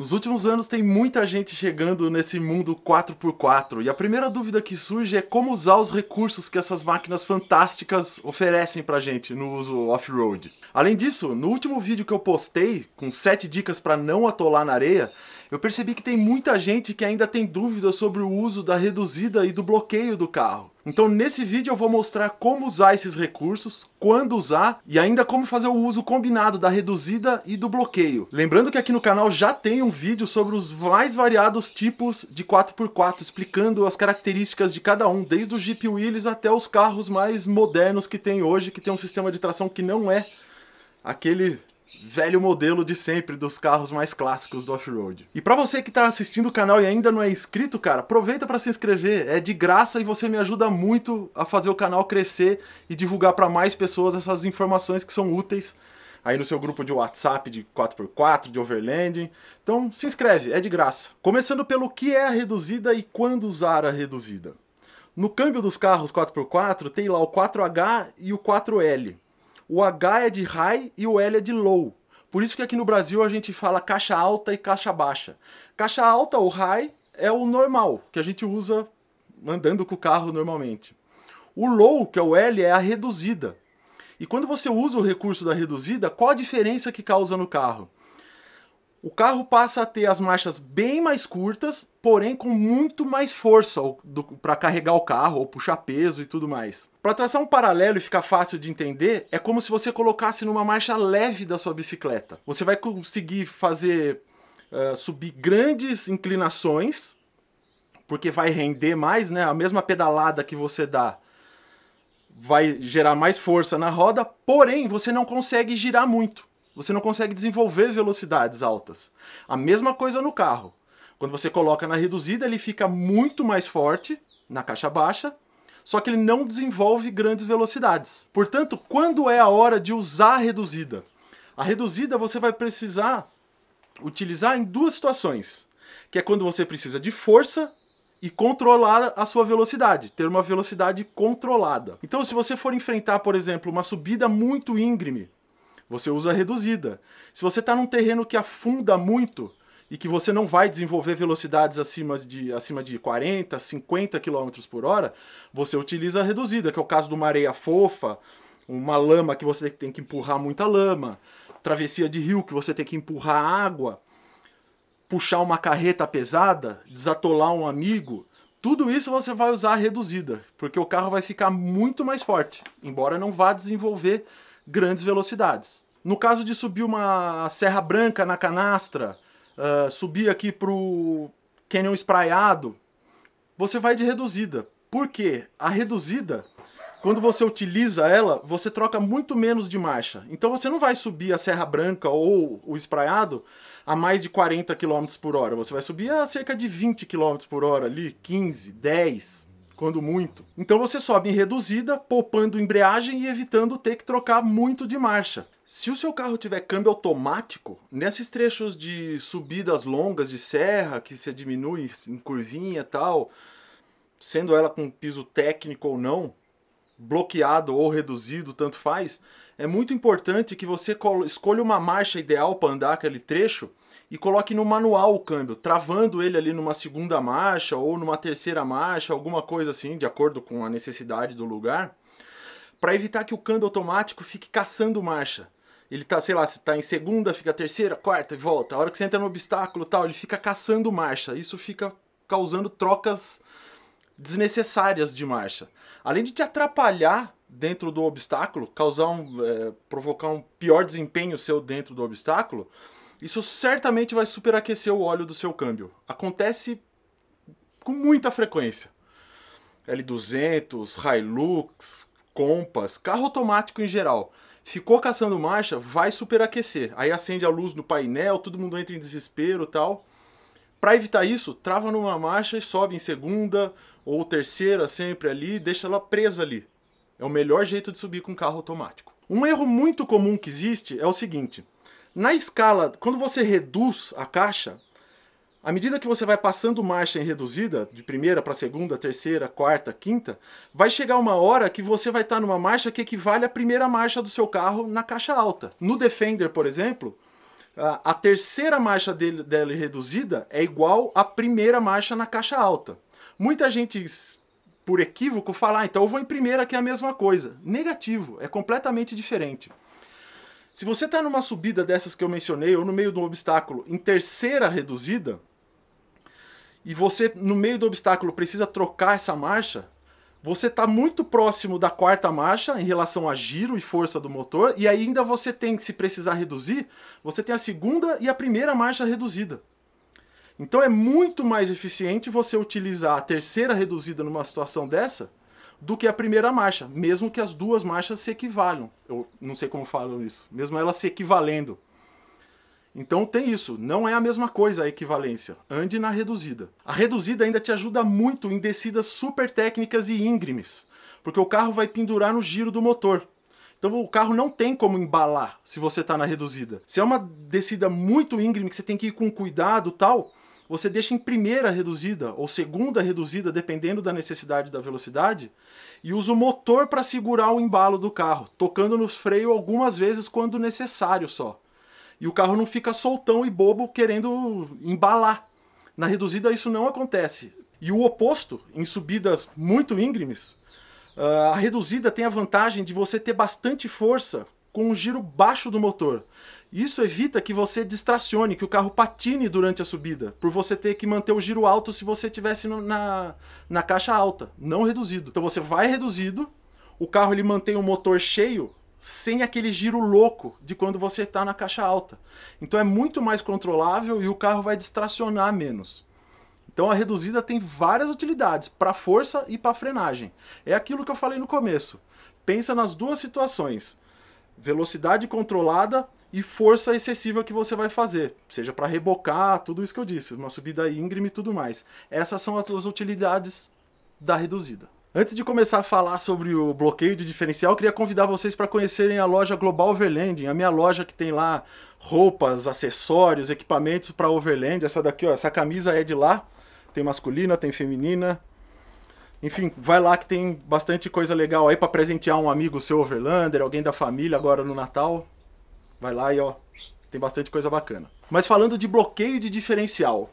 Nos últimos anos tem muita gente chegando nesse mundo 4x4 e a primeira dúvida que surge é como usar os recursos que essas máquinas fantásticas oferecem pra gente no uso off-road. Além disso, no último vídeo que eu postei, com 7 dicas para não atolar na areia, eu percebi que tem muita gente que ainda tem dúvidas sobre o uso da reduzida e do bloqueio do carro. Então nesse vídeo eu vou mostrar como usar esses recursos, quando usar e ainda como fazer o uso combinado da reduzida e do bloqueio. Lembrando que aqui no canal já tem um vídeo sobre os mais variados tipos de 4x4, explicando as características de cada um, desde o Jeep Willys até os carros mais modernos que tem hoje, que tem um sistema de tração que não é aquele velho modelo de sempre dos carros mais clássicos do off-road. E para você que tá assistindo o canal e ainda não é inscrito, cara, aproveita para se inscrever, é de graça e você me ajuda muito a fazer o canal crescer e divulgar para mais pessoas essas informações que são úteis aí no seu grupo de WhatsApp de 4x4, de overlanding. Então se inscreve, é de graça. Começando pelo que é a reduzida e quando usar a reduzida. No câmbio dos carros 4x4 tem lá o 4H e o 4L. O H é de high e o L é de low. Por isso que aqui no Brasil a gente fala caixa alta e caixa baixa. Caixa alta, o high, é o normal, que a gente usa andando com o carro normalmente. O low, que é o L, é a reduzida. E quando você usa o recurso da reduzida, qual a diferença que causa no carro? O carro passa a ter as marchas bem mais curtas, porém com muito mais força para carregar o carro ou puxar peso e tudo mais. Para traçar um paralelo e ficar fácil de entender, é como se você colocasse numa marcha leve da sua bicicleta. Você vai conseguir fazer uh, subir grandes inclinações, porque vai render mais, né? A mesma pedalada que você dá vai gerar mais força na roda, porém você não consegue girar muito. Você não consegue desenvolver velocidades altas. A mesma coisa no carro. Quando você coloca na reduzida, ele fica muito mais forte na caixa baixa, só que ele não desenvolve grandes velocidades. Portanto, quando é a hora de usar a reduzida? A reduzida você vai precisar utilizar em duas situações, que é quando você precisa de força e controlar a sua velocidade, ter uma velocidade controlada. Então, se você for enfrentar, por exemplo, uma subida muito íngreme, você usa reduzida. Se você está num terreno que afunda muito, e que você não vai desenvolver velocidades acima de, acima de 40, 50 km por hora, você utiliza a reduzida, que é o caso de uma areia fofa, uma lama que você tem que empurrar muita lama, travessia de rio que você tem que empurrar água, puxar uma carreta pesada, desatolar um amigo. Tudo isso você vai usar a reduzida, porque o carro vai ficar muito mais forte, embora não vá desenvolver grandes velocidades. No caso de subir uma Serra Branca na canastra, ah, subir aqui pro canyon espraiado, você vai de reduzida. Por quê? A reduzida, quando você utiliza ela, você troca muito menos de marcha. Então você não vai subir a Serra Branca ou o espraiado a mais de 40 km por hora. Você vai subir a cerca de 20 km por hora ali, 15, 10 quando muito. Então você sobe em reduzida, poupando embreagem e evitando ter que trocar muito de marcha. Se o seu carro tiver câmbio automático, nesses trechos de subidas longas de serra, que se diminui em curvinha e tal, sendo ela com piso técnico ou não, bloqueado ou reduzido, tanto faz, é muito importante que você escolha uma marcha ideal para andar aquele trecho e coloque no manual o câmbio, travando ele ali numa segunda marcha ou numa terceira marcha, alguma coisa assim, de acordo com a necessidade do lugar, para evitar que o câmbio automático fique caçando marcha. Ele tá, sei lá, se tá em segunda, fica terceira, quarta e volta. A hora que você entra no obstáculo tal, ele fica caçando marcha. Isso fica causando trocas desnecessárias de marcha. Além de te atrapalhar dentro do obstáculo, causar um, é, provocar um pior desempenho seu dentro do obstáculo, isso certamente vai superaquecer o óleo do seu câmbio. Acontece com muita frequência. L200, Hilux, Compass, carro automático em geral. Ficou caçando marcha, vai superaquecer. Aí acende a luz no painel, todo mundo entra em desespero tal. Para evitar isso, trava numa marcha e sobe em segunda ou terceira sempre ali, deixa ela presa ali. É o melhor jeito de subir com carro automático. Um erro muito comum que existe é o seguinte: na escala, quando você reduz a caixa, à medida que você vai passando marcha em reduzida, de primeira para segunda, terceira, quarta, quinta, vai chegar uma hora que você vai estar tá numa marcha que equivale à primeira marcha do seu carro na caixa alta. No Defender, por exemplo, a terceira marcha dele, dela reduzida é igual à primeira marcha na caixa alta. Muita gente por equívoco, falar, ah, então eu vou em primeira que é a mesma coisa. Negativo, é completamente diferente. Se você está numa subida dessas que eu mencionei, ou no meio de um obstáculo em terceira reduzida, e você, no meio do obstáculo, precisa trocar essa marcha, você está muito próximo da quarta marcha em relação a giro e força do motor, e ainda você tem, que se precisar reduzir, você tem a segunda e a primeira marcha reduzida. Então é muito mais eficiente você utilizar a terceira reduzida numa situação dessa do que a primeira marcha, mesmo que as duas marchas se equivalam. Eu não sei como falam isso, mesmo elas se equivalendo. Então tem isso, não é a mesma coisa a equivalência. Ande na reduzida. A reduzida ainda te ajuda muito em descidas super técnicas e íngremes, porque o carro vai pendurar no giro do motor. Então o carro não tem como embalar se você está na reduzida. Se é uma descida muito íngreme que você tem que ir com cuidado, tal, você deixa em primeira reduzida ou segunda reduzida, dependendo da necessidade da velocidade, e usa o motor para segurar o embalo do carro, tocando no freio algumas vezes quando necessário só. E o carro não fica soltão e bobo querendo embalar. Na reduzida isso não acontece. E o oposto, em subidas muito íngremes, ah, a reduzida tem a vantagem de você ter bastante força com um giro baixo do motor. Isso evita que você distracione, que o carro patine durante a subida, por você ter que manter o giro alto se você tivesse na, na caixa alta, não reduzido. Então você vai reduzido, o carro ele mantém o motor cheio sem aquele giro louco de quando você está na caixa alta. Então é muito mais controlável e o carro vai distracionar menos. Então a reduzida tem várias utilidades para força e para frenagem. É aquilo que eu falei no começo. Pensa nas duas situações velocidade controlada e força excessiva que você vai fazer, seja para rebocar, tudo isso que eu disse, uma subida íngreme e tudo mais. Essas são as utilidades da reduzida. Antes de começar a falar sobre o bloqueio de diferencial, queria convidar vocês para conhecerem a loja Global Overlanding, a minha loja que tem lá roupas, acessórios, equipamentos para overland. Essa daqui, ó, essa camisa é de lá. Tem masculina, tem feminina, enfim, vai lá que tem bastante coisa legal aí para presentear um amigo seu Overlander, alguém da família agora no Natal. Vai lá e ó, tem bastante coisa bacana. Mas falando de bloqueio de diferencial,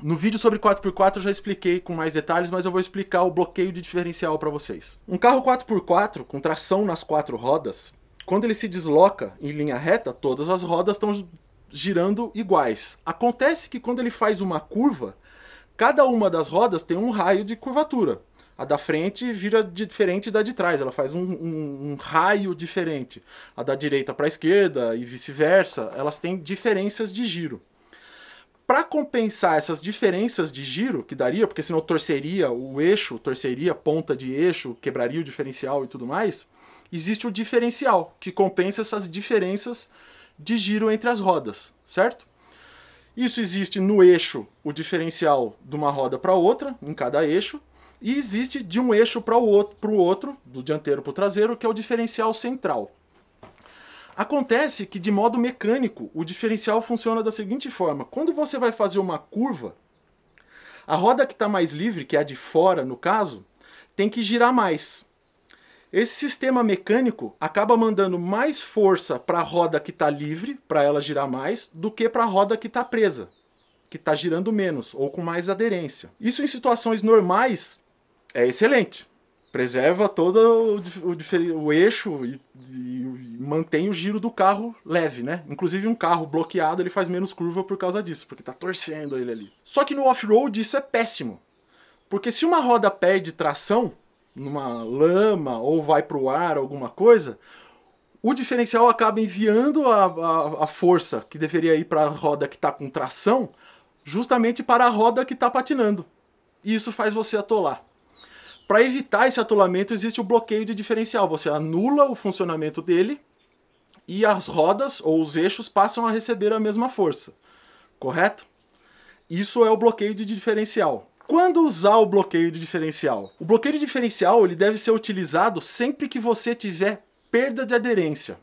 no vídeo sobre 4x4 eu já expliquei com mais detalhes, mas eu vou explicar o bloqueio de diferencial para vocês. Um carro 4x4 com tração nas quatro rodas, quando ele se desloca em linha reta, todas as rodas estão girando iguais. Acontece que quando ele faz uma curva, Cada uma das rodas tem um raio de curvatura. A da frente vira diferente da de trás, ela faz um, um, um raio diferente. A da direita para a esquerda e vice-versa, elas têm diferenças de giro. Para compensar essas diferenças de giro que daria, porque senão torceria o eixo, torceria a ponta de eixo, quebraria o diferencial e tudo mais, existe o diferencial que compensa essas diferenças de giro entre as rodas, certo? Isso existe no eixo, o diferencial de uma roda para outra, em cada eixo, e existe de um eixo para o outro, outro, do dianteiro para o traseiro, que é o diferencial central. Acontece que, de modo mecânico, o diferencial funciona da seguinte forma: quando você vai fazer uma curva, a roda que está mais livre, que é a de fora no caso, tem que girar mais. Esse sistema mecânico acaba mandando mais força para a roda que está livre, para ela girar mais, do que para a roda que está presa, que está girando menos ou com mais aderência. Isso em situações normais é excelente. Preserva todo o, o, o eixo e, e, e mantém o giro do carro leve, né? Inclusive um carro bloqueado ele faz menos curva por causa disso, porque está torcendo ele ali. Só que no off-road isso é péssimo. Porque se uma roda perde tração, numa lama ou vai para o ar, alguma coisa, o diferencial acaba enviando a, a, a força que deveria ir para a roda que está com tração, justamente para a roda que está patinando. E isso faz você atolar. Para evitar esse atolamento, existe o bloqueio de diferencial. Você anula o funcionamento dele e as rodas ou os eixos passam a receber a mesma força. Correto? Isso é o bloqueio de diferencial. Quando usar o bloqueio de diferencial? O bloqueio de diferencial ele deve ser utilizado sempre que você tiver perda de aderência,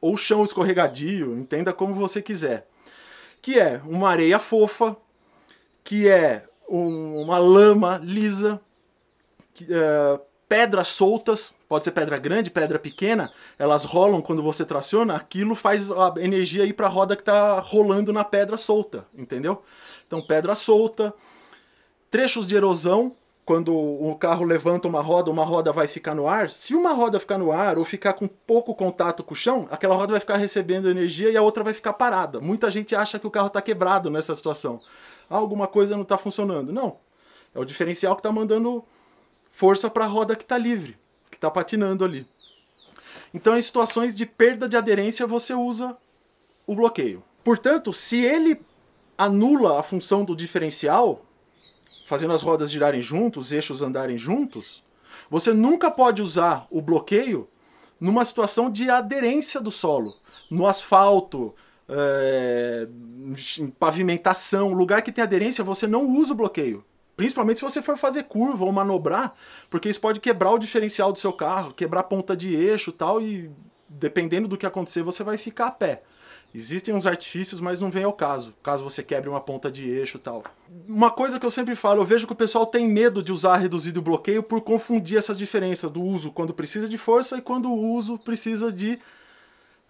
ou chão escorregadio, entenda como você quiser, que é uma areia fofa, que é um, uma lama lisa, que, é, pedras soltas, pode ser pedra grande, pedra pequena, elas rolam quando você traciona, aquilo faz a energia ir para a roda que está rolando na pedra solta, entendeu? Então pedra solta, Trechos de erosão, quando o carro levanta uma roda, uma roda vai ficar no ar. Se uma roda ficar no ar ou ficar com pouco contato com o chão, aquela roda vai ficar recebendo energia e a outra vai ficar parada. Muita gente acha que o carro está quebrado nessa situação. Ah, alguma coisa não está funcionando. Não. É o diferencial que está mandando força para a roda que está livre, que está patinando ali. Então, em situações de perda de aderência, você usa o bloqueio. Portanto, se ele anula a função do diferencial, fazendo as rodas girarem juntos, os eixos andarem juntos, você nunca pode usar o bloqueio numa situação de aderência do solo, no asfalto, é, pavimentação, lugar que tem aderência, você não usa o bloqueio. Principalmente se você for fazer curva ou manobrar, porque isso pode quebrar o diferencial do seu carro, quebrar ponta de eixo tal, e dependendo do que acontecer, você vai ficar a pé. Existem uns artifícios, mas não vem ao caso, caso você quebre uma ponta de eixo e tal. Uma coisa que eu sempre falo, eu vejo que o pessoal tem medo de usar reduzido e bloqueio por confundir essas diferenças do uso quando precisa de força e quando o uso precisa de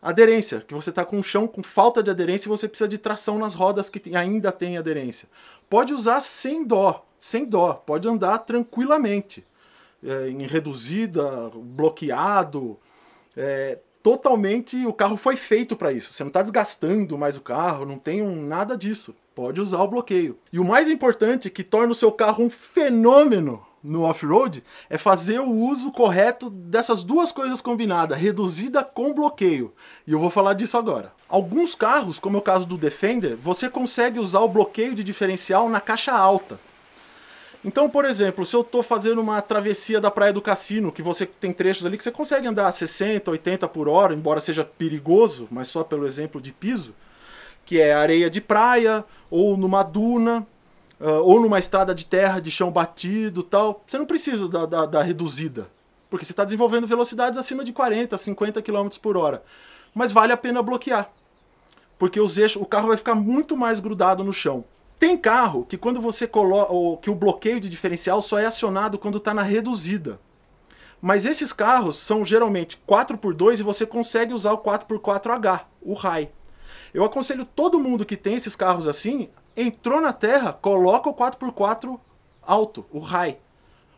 aderência, que você está com um chão com falta de aderência e você precisa de tração nas rodas que ainda tem aderência. Pode usar sem dó, sem dó, pode andar tranquilamente, é, em reduzida, bloqueado, é, totalmente. O carro foi feito para isso. Você não está desgastando mais o carro, não tem um, nada disso. Pode usar o bloqueio. E o mais importante, que torna o seu carro um fenômeno no off-road, é fazer o uso correto dessas duas coisas combinadas, reduzida com bloqueio. E eu vou falar disso agora. Alguns carros, como é o caso do Defender, você consegue usar o bloqueio de diferencial na caixa alta. Então, por exemplo, se eu estou fazendo uma travessia da Praia do Cassino, que você tem trechos ali que você consegue andar a 60, 80 por hora, embora seja perigoso, mas só pelo exemplo de piso, que é areia de praia, ou numa duna, ah, ou numa estrada de terra, de chão batido tal, você não precisa da, da, da reduzida, porque você está desenvolvendo velocidades acima de 40, 50 km por hora. Mas vale a pena bloquear, porque os eixos, o carro vai ficar muito mais grudado no chão. Tem carro que quando você coloca que o bloqueio de diferencial só é acionado quando está na reduzida. Mas esses carros são geralmente 4x2 e você consegue usar o 4x4H, o high. Eu aconselho todo mundo que tem esses carros assim, entrou na terra, coloca o 4x4 alto, o high.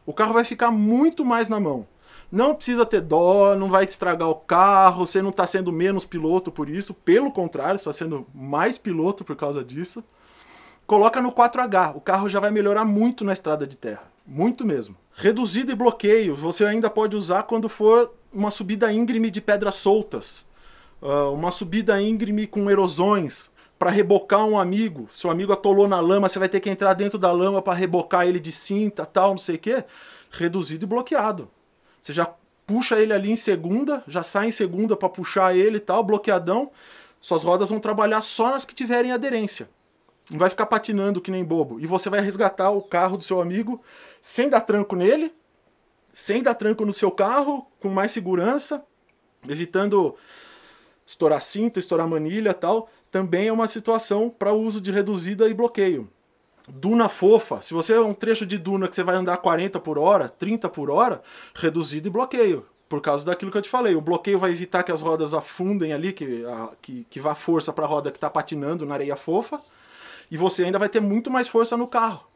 O carro vai ficar muito mais na mão. Não precisa ter dó, não vai te estragar o carro, você não está sendo menos piloto por isso, pelo contrário, você está sendo mais piloto por causa disso. Coloca no 4H, o carro já vai melhorar muito na estrada de terra. Muito mesmo. Reduzido e bloqueio, você ainda pode usar quando for uma subida íngreme de pedras soltas, ah, uma subida íngreme com erosões, para rebocar um amigo. Seu amigo atolou na lama, você vai ter que entrar dentro da lama para rebocar ele de cinta, tal, não sei o quê. Reduzido e bloqueado. Você já puxa ele ali em segunda, já sai em segunda para puxar ele e tal, bloqueadão. Suas rodas vão trabalhar só nas que tiverem aderência vai ficar patinando que nem bobo. E você vai resgatar o carro do seu amigo sem dar tranco nele, sem dar tranco no seu carro, com mais segurança, evitando estourar cinto, estourar manilha tal. Também é uma situação para uso de reduzida e bloqueio. Duna fofa, se você é um trecho de duna que você vai andar 40 por hora, 30 por hora, reduzido e bloqueio por causa daquilo que eu te falei. O bloqueio vai evitar que as rodas afundem ali, que, a, que, que vá força para a roda que está patinando na areia fofa. E você ainda vai ter muito mais força no carro,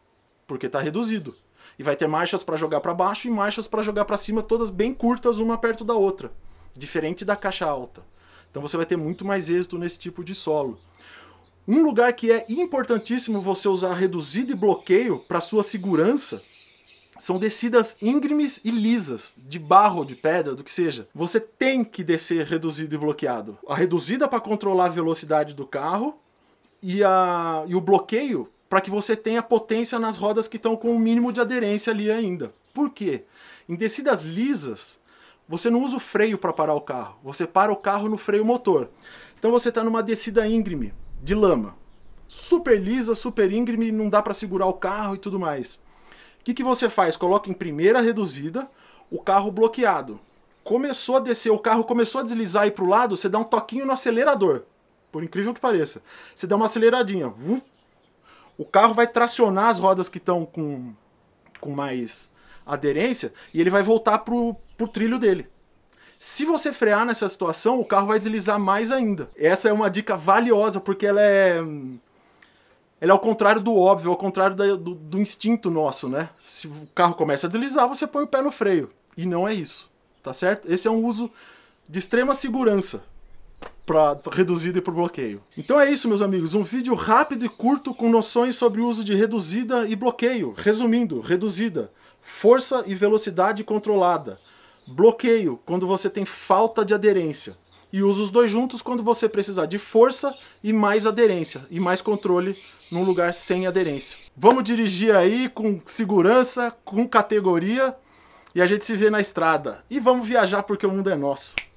porque está reduzido. E vai ter marchas para jogar para baixo e marchas para jogar para cima, todas bem curtas, uma perto da outra, diferente da caixa alta. Então você vai ter muito mais êxito nesse tipo de solo. Um lugar que é importantíssimo você usar reduzido e bloqueio para sua segurança são descidas íngremes e lisas, de barro, de pedra, do que seja. Você tem que descer reduzido e bloqueado. A reduzida para controlar a velocidade do carro e, a, e o bloqueio para que você tenha potência nas rodas que estão com o mínimo de aderência ali ainda. Por quê? Em descidas lisas, você não usa o freio para parar o carro, você para o carro no freio motor. Então você está numa descida íngreme de lama, super lisa, super íngreme, não dá para segurar o carro e tudo mais. O que, que você faz? Coloca em primeira reduzida, o carro bloqueado. Começou a descer, o carro começou a deslizar e para o lado, você dá um toquinho no acelerador. Por incrível que pareça. Você dá uma aceleradinha. o carro vai tracionar as rodas que estão com, com mais aderência e ele vai voltar pro, pro trilho dele. Se você frear nessa situação, o carro vai deslizar mais ainda. Essa é uma dica valiosa, porque ela é. Ela é ao contrário do óbvio, ao contrário da, do, do instinto nosso, né? Se o carro começa a deslizar, você põe o pé no freio. E não é isso, tá certo? Esse é um uso de extrema segurança. Para reduzida e por bloqueio. Então é isso, meus amigos. Um vídeo rápido e curto com noções sobre o uso de reduzida e bloqueio. Resumindo, reduzida, força e velocidade controlada. Bloqueio, quando você tem falta de aderência. E usa os dois juntos quando você precisar de força e mais aderência, e mais controle num lugar sem aderência. Vamos dirigir aí com segurança, com categoria, e a gente se vê na estrada. E vamos viajar porque o mundo é nosso.